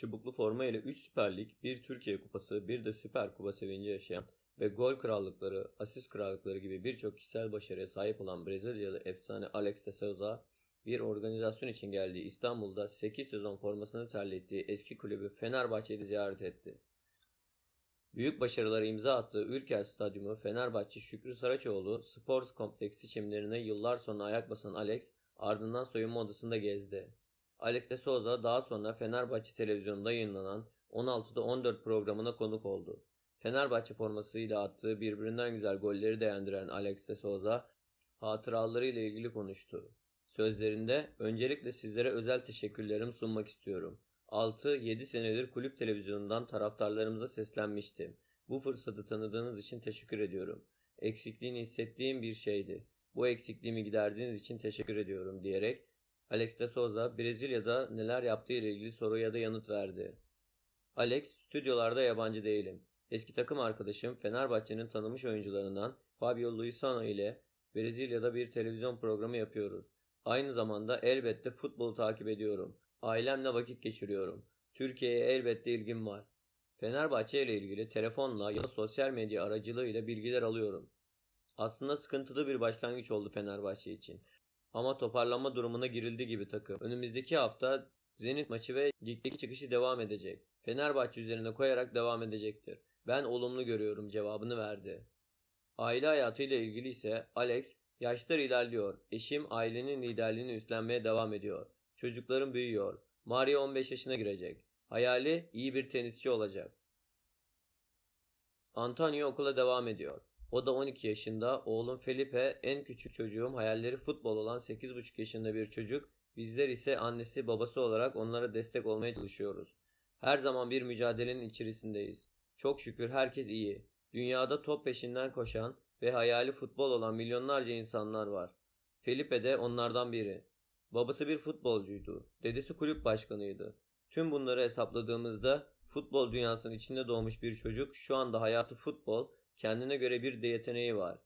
Çubuklu forma ile 3 Süper Lig, 1 Türkiye Kupası, bir de Süper Kupa sevinci yaşayan ve gol krallıkları, asist krallıkları gibi birçok kişisel başarıya sahip olan Brezilyalı efsane Alex de Souza, bir organizasyon için geldiği İstanbul'da 8 sezon formasını terlettiği eski kulübü Fenerbahçe'yi ziyaret etti. Büyük başarılara imza attığı Ülker Stadyumu Fenerbahçe Şükrü Saraçoğlu Sports Kompleksi çimlerine yıllar sonra ayak basan Alex ardından soyunma odasında gezdi. Alex de Souza daha sonra Fenerbahçe televizyonunda yayınlanan 16'da 14 programına konuk oldu. Fenerbahçe formasıyla attığı birbirinden güzel golleri değerlendiren Alex de Souza hatıralarıyla ilgili konuştu. Sözlerinde öncelikle sizlere özel teşekkürlerimi sunmak istiyorum. 6-7 senedir kulüp televizyonundan taraftarlarımıza seslenmiştim. Bu fırsatı tanıdığınız için teşekkür ediyorum. Eksikliğini hissettiğim bir şeydi. Bu eksikliğimi giderdiğiniz için teşekkür ediyorum diyerek Alex de Souza Brezilya'da neler yaptığı ile ilgili soruya da yanıt verdi. Alex, stüdyolarda yabancı değilim. Eski takım arkadaşım Fenerbahçe'nin tanımış oyuncularından Fabio Luisano ile Brezilya'da bir televizyon programı yapıyoruz. Aynı zamanda elbette futbolu takip ediyorum. Ailemle vakit geçiriyorum. Türkiye'ye elbette ilgim var. Fenerbahçe ile ilgili telefonla ya da sosyal medya aracılığıyla bilgiler alıyorum. Aslında sıkıntılı bir başlangıç oldu Fenerbahçe için ama toparlanma durumuna girildi gibi takım. Önümüzdeki hafta Zenit maçı ve ligdeki çıkışı devam edecek. Fenerbahçe üzerine koyarak devam edecektir. Ben olumlu görüyorum cevabını verdi. Aile hayatıyla ilgili ise Alex, yaşlar ilerliyor. Eşim ailenin liderliğini üstlenmeye devam ediyor. Çocuklarım büyüyor. Mario 15 yaşına girecek. Hayali iyi bir tenisçi olacak. Antonio okula devam ediyor. O da 12 yaşında. Oğlum Felipe en küçük çocuğum hayalleri futbol olan 8,5 yaşında bir çocuk. Bizler ise annesi babası olarak onlara destek olmaya çalışıyoruz. Her zaman bir mücadelenin içerisindeyiz. Çok şükür herkes iyi. Dünyada top peşinden koşan ve hayali futbol olan milyonlarca insanlar var. Felipe de onlardan biri. Babası bir futbolcuydu. Dedesi kulüp başkanıydı. Tüm bunları hesapladığımızda futbol dünyasının içinde doğmuş bir çocuk şu anda hayatı futbol Kendine göre bir de yeteneği var.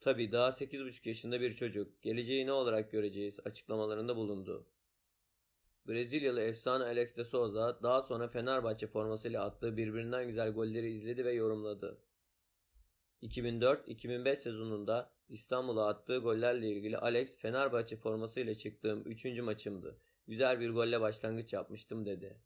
Tabi daha 8,5 yaşında bir çocuk, geleceği ne olarak göreceğiz açıklamalarında bulundu. Brezilyalı efsane Alex de Souza daha sonra Fenerbahçe formasıyla attığı birbirinden güzel golleri izledi ve yorumladı. 2004-2005 sezonunda İstanbul'a attığı gollerle ilgili Alex Fenerbahçe formasıyla çıktığım 3. maçımdı. Güzel bir golle başlangıç yapmıştım dedi.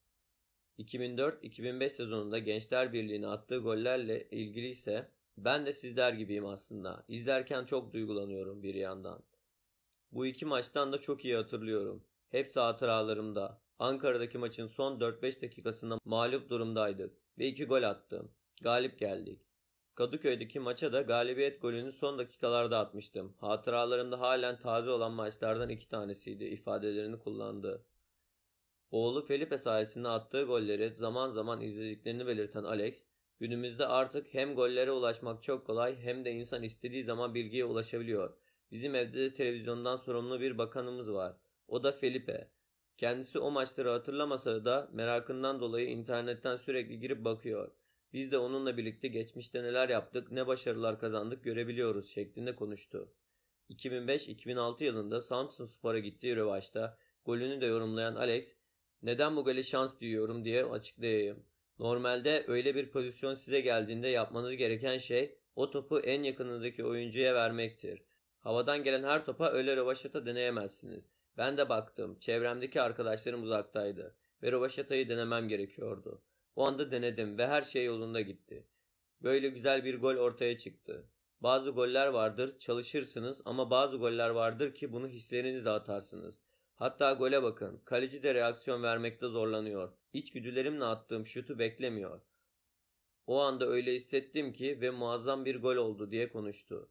2004-2005 sezonunda Gençler Birliği'ne attığı gollerle ilgili ise ben de sizler gibiyim aslında. İzlerken çok duygulanıyorum bir yandan. Bu iki maçtan da çok iyi hatırlıyorum. Hepsi hatıralarımda. Ankara'daki maçın son 4-5 dakikasında mağlup durumdaydık ve 2 gol attım. Galip geldik. Kadıköy'deki maça da galibiyet golünü son dakikalarda atmıştım. Hatıralarımda halen taze olan maçlardan iki tanesiydi ifadelerini kullandı. Oğlu Felipe sayesinde attığı golleri zaman zaman izlediklerini belirten Alex, Günümüzde artık hem gollere ulaşmak çok kolay hem de insan istediği zaman bilgiye ulaşabiliyor. Bizim evde de televizyondan sorumlu bir bakanımız var. O da Felipe. Kendisi o maçları hatırlamasa da merakından dolayı internetten sürekli girip bakıyor. Biz de onunla birlikte geçmişte neler yaptık, ne başarılar kazandık görebiliyoruz şeklinde konuştu. 2005-2006 yılında Samsun Spor'a gittiği rövaşta golünü de yorumlayan Alex, neden bu gole şans diyorum diye açıklayayım. Normalde öyle bir pozisyon size geldiğinde yapmanız gereken şey o topu en yakınınızdaki oyuncuya vermektir. Havadan gelen her topa öyle rövaşata deneyemezsiniz. Ben de baktım. Çevremdeki arkadaşlarım uzaktaydı ve rövaşatayı denemem gerekiyordu. O anda denedim ve her şey yolunda gitti. Böyle güzel bir gol ortaya çıktı. Bazı goller vardır çalışırsınız ama bazı goller vardır ki bunu hislerinizle atarsınız. Hatta gole bakın. Kaleci de reaksiyon vermekte zorlanıyor. İçgüdülerimle attığım şutu beklemiyor. O anda öyle hissettim ki ve muazzam bir gol oldu diye konuştu.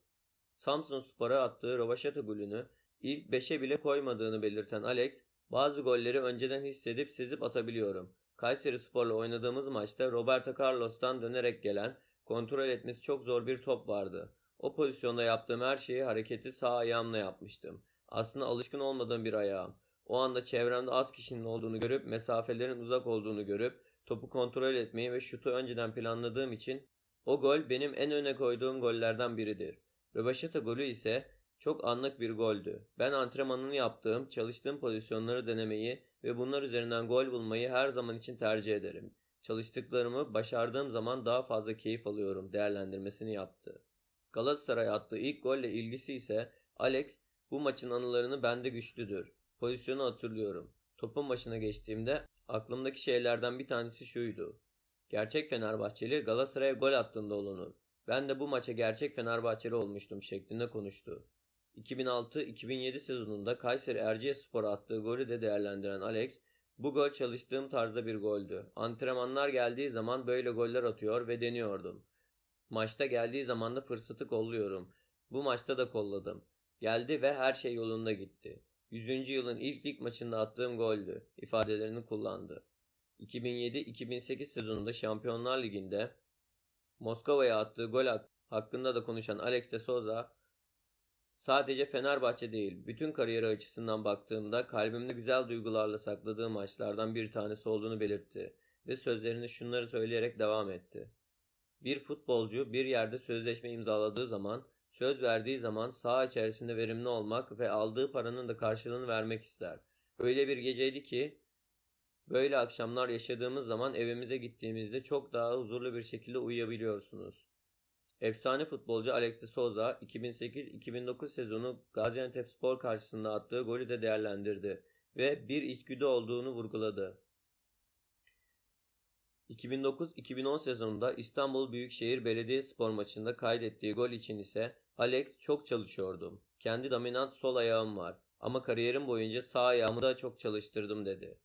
Samsun Spor'a attığı Rovaşata golünü ilk 5'e bile koymadığını belirten Alex, bazı golleri önceden hissedip sezip atabiliyorum. Kayseri Spor'la oynadığımız maçta Roberto Carlos'tan dönerek gelen, kontrol etmesi çok zor bir top vardı. O pozisyonda yaptığım her şeyi hareketi sağ ayağımla yapmıştım. Aslında alışkın olmadığım bir ayağım. O anda çevremde az kişinin olduğunu görüp mesafelerin uzak olduğunu görüp topu kontrol etmeyi ve şutu önceden planladığım için o gol benim en öne koyduğum gollerden biridir. Röbaşata golü ise çok anlık bir goldü. Ben antrenmanını yaptığım, çalıştığım pozisyonları denemeyi ve bunlar üzerinden gol bulmayı her zaman için tercih ederim. Çalıştıklarımı başardığım zaman daha fazla keyif alıyorum değerlendirmesini yaptı. Galatasaray'a attığı ilk golle ilgisi ise Alex bu maçın anılarını bende güçlüdür. Pozisyonu hatırlıyorum. Topun başına geçtiğimde aklımdaki şeylerden bir tanesi şuydu. Gerçek Fenerbahçeli Galatasaray'a gol attığında olunur. Ben de bu maça gerçek Fenerbahçeli olmuştum şeklinde konuştu. 2006-2007 sezonunda Kayseri Spor'a attığı golü de değerlendiren Alex, bu gol çalıştığım tarzda bir goldü. Antrenmanlar geldiği zaman böyle goller atıyor ve deniyordum. Maçta geldiği zaman da fırsatı kolluyorum. Bu maçta da kolladım. Geldi ve her şey yolunda gitti. 100. yılın ilk lig maçında attığım goldü ifadelerini kullandı. 2007-2008 sezonunda Şampiyonlar Ligi'nde Moskova'ya attığı gol hakkında da konuşan Alex de Souza sadece Fenerbahçe değil bütün kariyeri açısından baktığımda kalbimde güzel duygularla sakladığım maçlardan bir tanesi olduğunu belirtti ve sözlerini şunları söyleyerek devam etti. Bir futbolcu bir yerde sözleşme imzaladığı zaman Söz verdiği zaman saha içerisinde verimli olmak ve aldığı paranın da karşılığını vermek ister. Öyle bir geceydi ki böyle akşamlar yaşadığımız zaman evimize gittiğimizde çok daha huzurlu bir şekilde uyuyabiliyorsunuz. Efsane futbolcu Alex de Souza 2008-2009 sezonu Gaziantep Spor karşısında attığı golü de değerlendirdi ve bir içgüdü olduğunu vurguladı. 2009-2010 sezonunda İstanbul Büyükşehir Belediyespor maçında kaydettiği gol için ise Alex çok çalışıyordum. Kendi dominant sol ayağım var ama kariyerim boyunca sağ ayağımı da çok çalıştırdım dedi.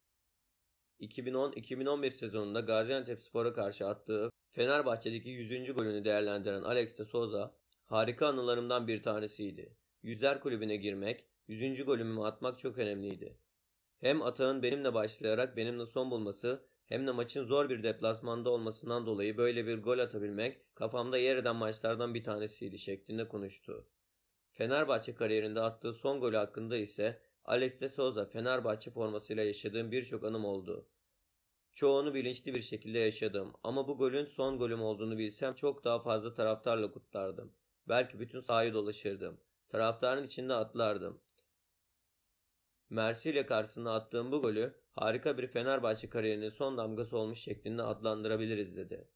2010-2011 sezonunda Gaziantepspor'a karşı attığı Fenerbahçe'deki 100. golünü değerlendiren Alex de Souza harika anılarımdan bir tanesiydi. Yüzler kulübüne girmek, 100. golümü atmak çok önemliydi. Hem atağın benimle başlayarak benimle son bulması hem de maçın zor bir deplasmanda olmasından dolayı böyle bir gol atabilmek kafamda yer eden maçlardan bir tanesiydi şeklinde konuştu. Fenerbahçe kariyerinde attığı son golü hakkında ise Alex de Souza Fenerbahçe formasıyla yaşadığım birçok anım oldu. Çoğunu bilinçli bir şekilde yaşadım ama bu golün son golüm olduğunu bilsem çok daha fazla taraftarla kutlardım. Belki bütün sahayı dolaşırdım. Taraftarın içinde atlardım. Marsilya karşısına attığım bu golü harika bir Fenerbahçe kariyerinin son damgası olmuş şeklinde adlandırabiliriz dedi.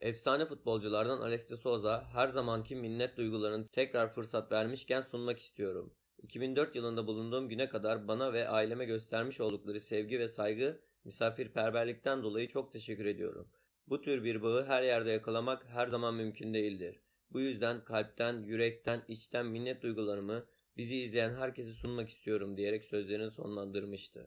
Efsane futbolculardan Alex de Souza her zamanki minnet duygularını tekrar fırsat vermişken sunmak istiyorum. 2004 yılında bulunduğum güne kadar bana ve aileme göstermiş oldukları sevgi ve saygı misafirperverlikten dolayı çok teşekkür ediyorum. Bu tür bir bağı her yerde yakalamak her zaman mümkün değildir. Bu yüzden kalpten, yürekten, içten minnet duygularımı bizi izleyen herkese sunmak istiyorum diyerek sözlerini sonlandırmıştı.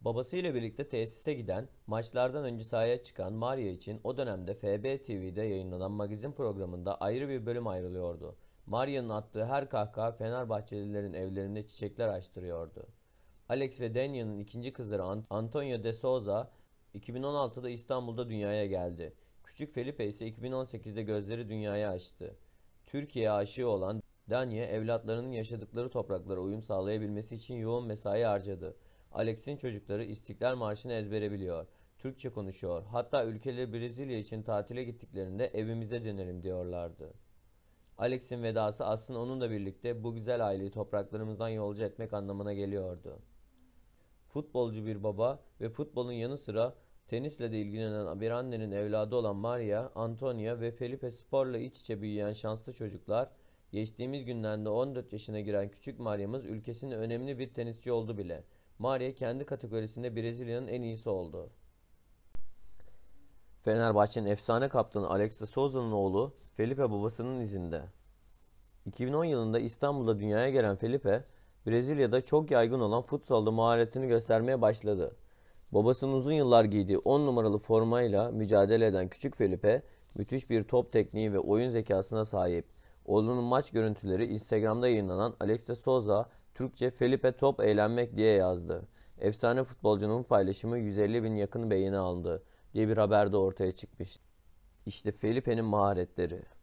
Babasıyla birlikte tesise giden, maçlardan önce sahaya çıkan Maria için o dönemde FB TV'de yayınlanan magazin programında ayrı bir bölüm ayrılıyordu. Maria'nın attığı her kahkaha Fenerbahçelilerin evlerinde çiçekler açtırıyordu. Alex ve Dania'nın ikinci kızları Antonio de Souza 2016'da İstanbul'da dünyaya geldi. Küçük Felipe ise 2018'de gözleri dünyaya açtı. Türkiye aşığı olan Danye evlatlarının yaşadıkları topraklara uyum sağlayabilmesi için yoğun mesai harcadı. Alex'in çocukları İstiklal Marşı'nı ezbere biliyor. Türkçe konuşuyor. Hatta ülkeleri Brezilya için tatile gittiklerinde evimize dönelim diyorlardı. Alex'in vedası aslında onunla birlikte bu güzel aileyi topraklarımızdan yolcu etmek anlamına geliyordu. Futbolcu bir baba ve futbolun yanı sıra tenisle de ilgilenen bir annenin evladı olan Maria, Antonia ve Felipe sporla iç içe büyüyen şanslı çocuklar Geçtiğimiz günlerde 14 yaşına giren küçük Maria'mız ülkesinin önemli bir tenisçi oldu bile. Maria kendi kategorisinde Brezilya'nın en iyisi oldu. Fenerbahçe'nin efsane kaptanı Alex de Souza'nın oğlu Felipe babasının izinde. 2010 yılında İstanbul'da dünyaya gelen Felipe, Brezilya'da çok yaygın olan futsalda maharetini göstermeye başladı. Babasının uzun yıllar giydiği 10 numaralı formayla mücadele eden küçük Felipe, müthiş bir top tekniği ve oyun zekasına sahip. Oğlunun maç görüntüleri Instagram'da yayınlanan Alexa Souza, Türkçe Felipe Top eğlenmek diye yazdı. Efsane futbolcunun paylaşımı 150 bin yakın beğeni aldı diye bir haber de ortaya çıkmış. İşte Felipe'nin maharetleri.